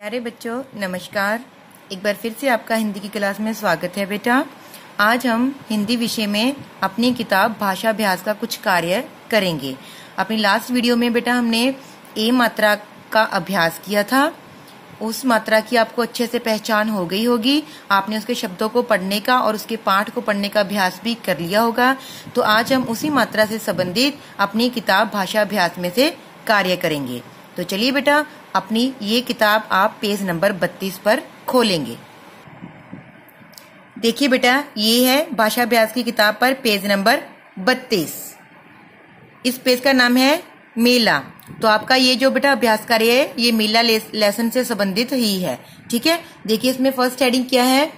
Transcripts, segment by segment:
प्यारे बच्चों नमस्कार एक बार फिर से आपका हिंदी की क्लास में स्वागत है बेटा आज हम हिंदी विषय में अपनी किताब भाषा अभ्यास का कुछ कार्य करेंगे अपनी लास्ट वीडियो में बेटा हमने ए मात्रा का अभ्यास किया था उस मात्रा की आपको अच्छे से पहचान हो गई होगी आपने उसके शब्दों को पढ़ने का और उसके पाठ को पढ़ने का अभ्यास भी कर लिया होगा तो आज हम उसी मात्रा से संबंधित अपनी किताब भाषा अभ्यास में से कार्य करेंगे तो चलिए बेटा अपनी ये किताब आप पेज नंबर बत्तीस पर खोलेंगे देखिए बेटा ये है भाषा अभ्यास की किताब पर पेज नंबर बत्तीस इस पेज का नाम है मेला तो आपका ये जो बेटा अभ्यास कार्य है ये मेला लेसन से संबंधित ही है ठीक है देखिए इसमें फर्स्ट हेडिंग क्या है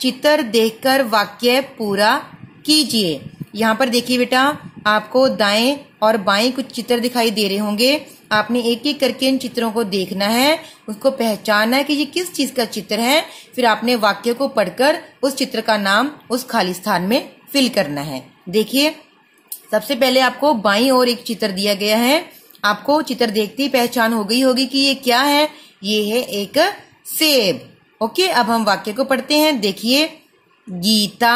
चित्र देखकर वाक्य पूरा कीजिए यहाँ पर देखिए बेटा आपको दाएं और बाएं कुछ चित्र दिखाई दे रहे होंगे आपने एक एक करके इन चित्रों को देखना है उसको पहचानना है कि ये किस चीज़ का चित्र है फिर आपने वाक्य को पढ़कर उस चित्र का नाम उस खाली स्थान में फिल करना है देखिए सबसे पहले आपको बाई और एक चित्र दिया गया है आपको चित्र देखते ही पहचान हो गई होगी कि ये क्या है ये है एक सेब ओके अब हम वाक्य को पढ़ते हैं देखिए गीता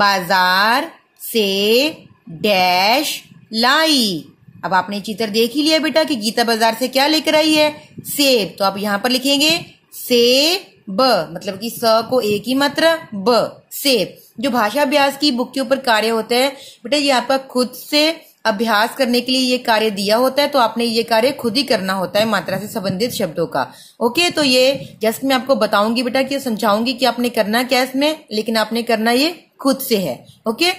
बाजार से डैश लाई अब आपने चित्र देख ही लिया बेटा कि गीता बाजार से क्या लेकर आई है सेब तो आप यहां पर लिखेंगे से ब मतलब कि स को एक ही मात्रा ब सेब जो भाषा अभ्यास की बुक के ऊपर कार्य होता है बेटा ये आपका खुद से अभ्यास करने के लिए ये कार्य दिया होता है तो आपने ये कार्य खुद ही करना होता है मात्रा से संबंधित शब्दों का ओके तो ये जस्ट मैं आपको बताऊंगी बेटा कि समझाऊंगी कि आपने करना क्या इसमें लेकिन आपने करना ये खुद से है ओके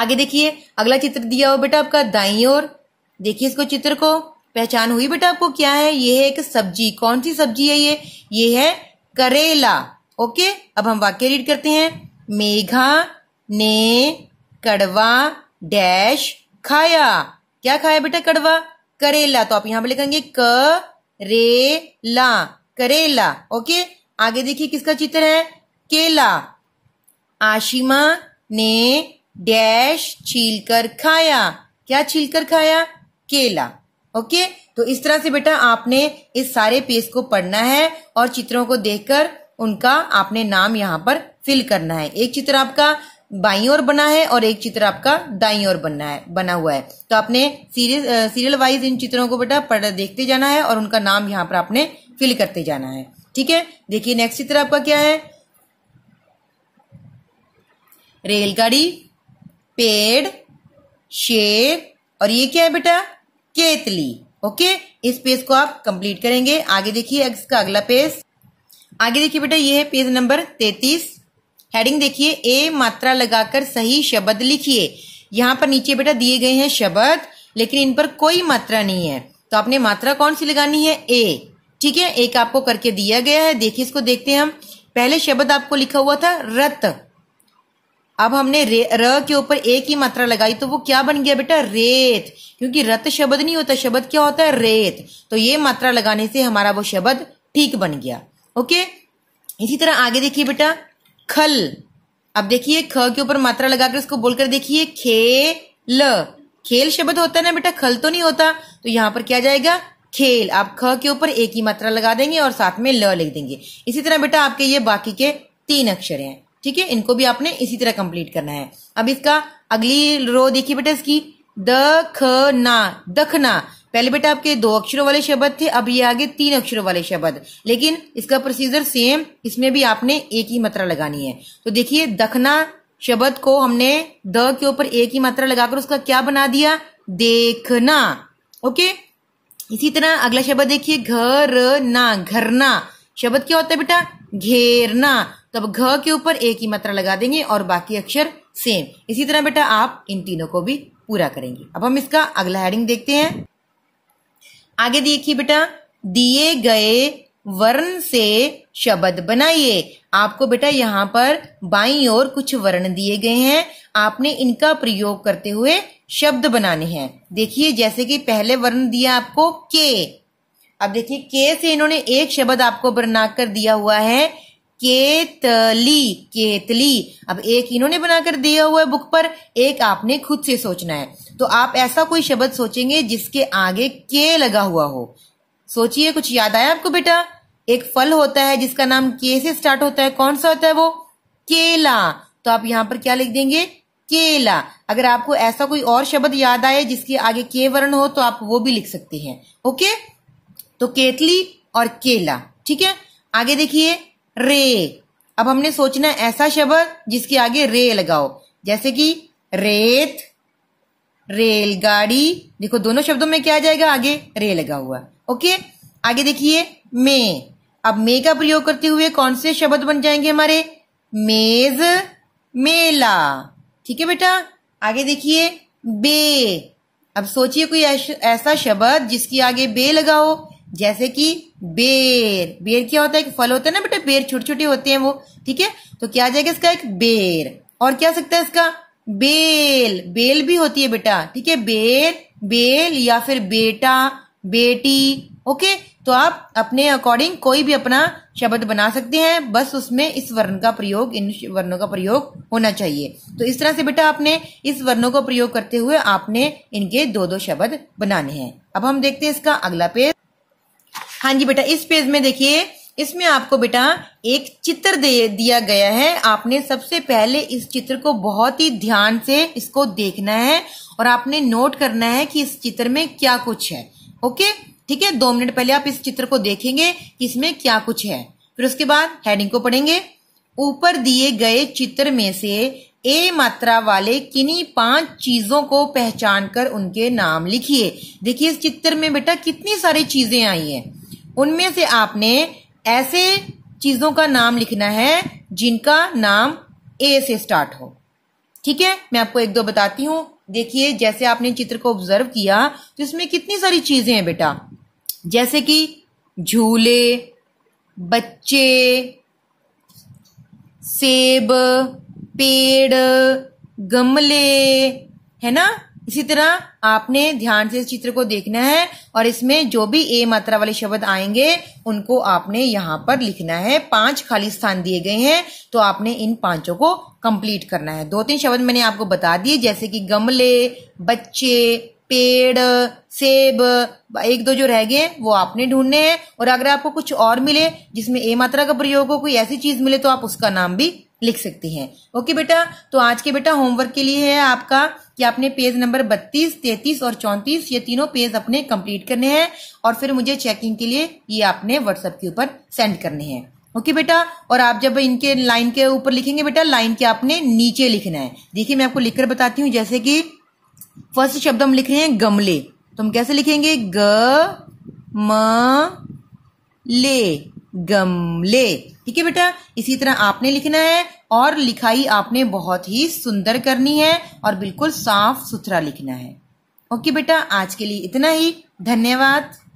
आगे देखिए अगला चित्र दिया हो बेटा आपका दाई और देखिए इसको चित्र को पहचान हुई बेटा आपको क्या है ये है एक सब्जी कौन सी सब्जी है ये ये है करेला ओके अब हम वाक्य रीड करते हैं मेघा ने कड़वा डैश खाया क्या खाया बेटा कड़वा करेला तो आप यहां पर लिखेंगे क रे ला करेला ओके आगे देखिए किसका चित्र है केला आशिमा ने डैश छील कर खाया क्या छील कर खाया केला ओके तो इस तरह से बेटा आपने इस सारे पेज को पढ़ना है और चित्रों को देखकर उनका आपने नाम यहाँ पर फिल करना है एक चित्र आपका बाई और बना है और एक चित्र आपका दाई और बनना है बना हुआ है तो आपने सीरियल सीरियल वाइज इन चित्रों को बेटा पढ़ देखते जाना है और उनका नाम यहाँ पर आपने फिल करते जाना है ठीक है देखिए नेक्स्ट चित्र आपका क्या है रेलगाड़ी पेड़ शेर और ये क्या है बेटा केतली ओके इस पेज को आप कंप्लीट करेंगे आगे देखिए इसका अगला पेज आगे देखिए बेटा ये है पेज नंबर तैतीस हेडिंग देखिए ए मात्रा लगाकर सही शब्द लिखिए यहाँ पर नीचे बेटा दिए गए हैं शब्द लेकिन इन पर कोई मात्रा नहीं है तो आपने मात्रा कौन सी लगानी है ए ठीक है एक आपको करके दिया गया है देखिए इसको देखते हैं हम पहले शब्द आपको लिखा हुआ था रत अब हमने रे र के ऊपर एक ही मात्रा लगाई तो वो क्या बन गया बेटा रेत क्योंकि रत शब्द नहीं होता शब्द क्या होता है रेत तो ये मात्रा लगाने से हमारा वो शब्द ठीक बन गया ओके इसी तरह आगे देखिए बेटा खल अब देखिए ख के ऊपर मात्रा लगाकर इसको बोलकर देखिए खे ल खेल शब्द होता है ना बेटा खल तो नहीं होता तो यहाँ पर क्या जाएगा खेल आप ख के ऊपर एक ही मात्रा लगा देंगे और साथ में ल लिख देंगे इसी तरह बेटा आपके ये बाकी के तीन अक्षर हैं ठीक है इनको भी आपने इसी तरह कंप्लीट करना है अब इसका अगली रो देखिए बेटा इसकी द ख ना दखना पहले बेटा आपके दो अक्षरों वाले शब्द थे अब ये आगे तीन अक्षरों वाले शब्द लेकिन इसका प्रोसीजर सेम इसमें भी आपने एक ही मात्रा लगानी है तो देखिए दखना शब्द को हमने द के ऊपर एक ही मात्रा लगाकर उसका क्या बना दिया देखना ओके इसी तरह अगला शब्द देखिए घर ना घरना शब्द क्या होता है बेटा घेरना तो अब घ के ऊपर एक ही मात्रा लगा देंगे और बाकी अक्षर सेम इसी तरह बेटा आप इन तीनों को भी पूरा करेंगे अब हम इसका अगला हेडिंग देखते हैं आगे देखिए बेटा दिए गए वर्ण से शब्द बनाइए आपको बेटा यहाँ पर बाई और कुछ वर्ण दिए गए हैं आपने इनका प्रयोग करते हुए शब्द बनाने हैं देखिए जैसे कि पहले वर्ण दिया आपको के अब देखिए के से इन्होंने एक शब्द आपको बनाकर दिया हुआ है केतली केतली अब एक इन्होंने बनाकर दिया हुआ है बुक पर एक आपने खुद से सोचना है तो आप ऐसा कोई शब्द सोचेंगे जिसके आगे के लगा हुआ हो सोचिए कुछ याद आया आपको बेटा एक फल होता है जिसका नाम के से स्टार्ट होता है कौन सा होता है वो केला तो आप यहां पर क्या लिख देंगे केला अगर आपको ऐसा कोई और शब्द याद आए जिसके आगे के वर्ण हो तो आप वो भी लिख सकते हैं ओके तो केतली और केला ठीक है आगे देखिए रे अब हमने सोचना ऐसा शब्द जिसके आगे रे लगाओ जैसे कि रेत रेलगाड़ी देखो दोनों शब्दों में क्या आ जाएगा आगे रे लगा हुआ ओके आगे देखिए मे अब मे का प्रयोग करते हुए कौन से शब्द बन जाएंगे हमारे मेज मेला ठीक है बेटा आगे देखिए बे अब सोचिए कोई ऐसा शब्द जिसके आगे बे लगाओ जैसे कि बेर बेर क्या होता है एक फल होता है ना बेटा बेर छोटे छोटे होते हैं वो ठीक है तो क्या आ जाएगा इसका एक बेर और क्या सकता है इसका बेल बेल भी होती है बेटा ठीक है बेर बेल या फिर बेटा बेटी ओके तो आप अपने अकॉर्डिंग कोई भी अपना शब्द बना सकते हैं बस उसमें इस वर्ण का प्रयोग इन वर्णों का प्रयोग होना चाहिए तो इस तरह से बेटा आपने इस वर्णों का प्रयोग करते हुए आपने इनके दो दो शब्द बनाने हैं अब हम देखते हैं इसका अगला पेज हाँ जी बेटा इस पेज में देखिए इसमें आपको बेटा एक चित्र दे दिया गया है आपने सबसे पहले इस चित्र को बहुत ही ध्यान से इसको देखना है और आपने नोट करना है कि इस चित्र में क्या कुछ है ओके ठीक है दो मिनट पहले आप इस चित्र को देखेंगे कि इसमें क्या कुछ है फिर उसके बाद हेडिंग को पढ़ेंगे ऊपर दिए गए चित्र में से ए मात्रा वाले किन्हीं पांच चीजों को पहचान कर उनके नाम लिखिए देखिए इस चित्र में बेटा कितनी सारी चीजें आई हैं उनमें से आपने ऐसे चीजों का नाम लिखना है जिनका नाम ए से स्टार्ट हो ठीक है मैं आपको एक दो बताती हूं देखिए जैसे आपने चित्र को ऑब्जर्व किया तो इसमें कितनी सारी चीजें हैं बेटा जैसे कि झूले बच्चे सेब पेड़ गमले है ना इसी तरह आपने ध्यान से इस चित्र को देखना है और इसमें जो भी ए मात्रा वाले शब्द आएंगे उनको आपने यहाँ पर लिखना है पांच खाली स्थान दिए गए हैं तो आपने इन पांचों को कंप्लीट करना है दो तीन शब्द मैंने आपको बता दिए जैसे कि गमले बच्चे पेड़ सेब एक दो जो रह गए वो आपने ढूंढने हैं और अगर आपको कुछ और मिले जिसमें ए मात्रा का प्रयोग हो कोई ऐसी चीज मिले तो आप उसका नाम भी लिख सकती हैं ओके बेटा तो आज के बेटा होमवर्क के लिए है आपका कि आपने पेज नंबर 32, 33 और 34 ये तीनों पेज अपने कंप्लीट करने हैं और फिर मुझे चेकिंग के लिए ये आपने व्हाट्सएप के ऊपर सेंड करने हैं ओके बेटा और आप जब इनके लाइन के ऊपर लिखेंगे बेटा लाइन के आपने नीचे लिखना है देखिए मैं आपको लिखकर बताती हूँ जैसे कि फर्स्ट शब्द हम लिख रहे हैं गमले तो हम कैसे लिखेंगे ग म ले गमले ठीक है बेटा इसी तरह आपने लिखना है और लिखाई आपने बहुत ही सुंदर करनी है और बिल्कुल साफ सुथरा लिखना है ओके बेटा आज के लिए इतना ही धन्यवाद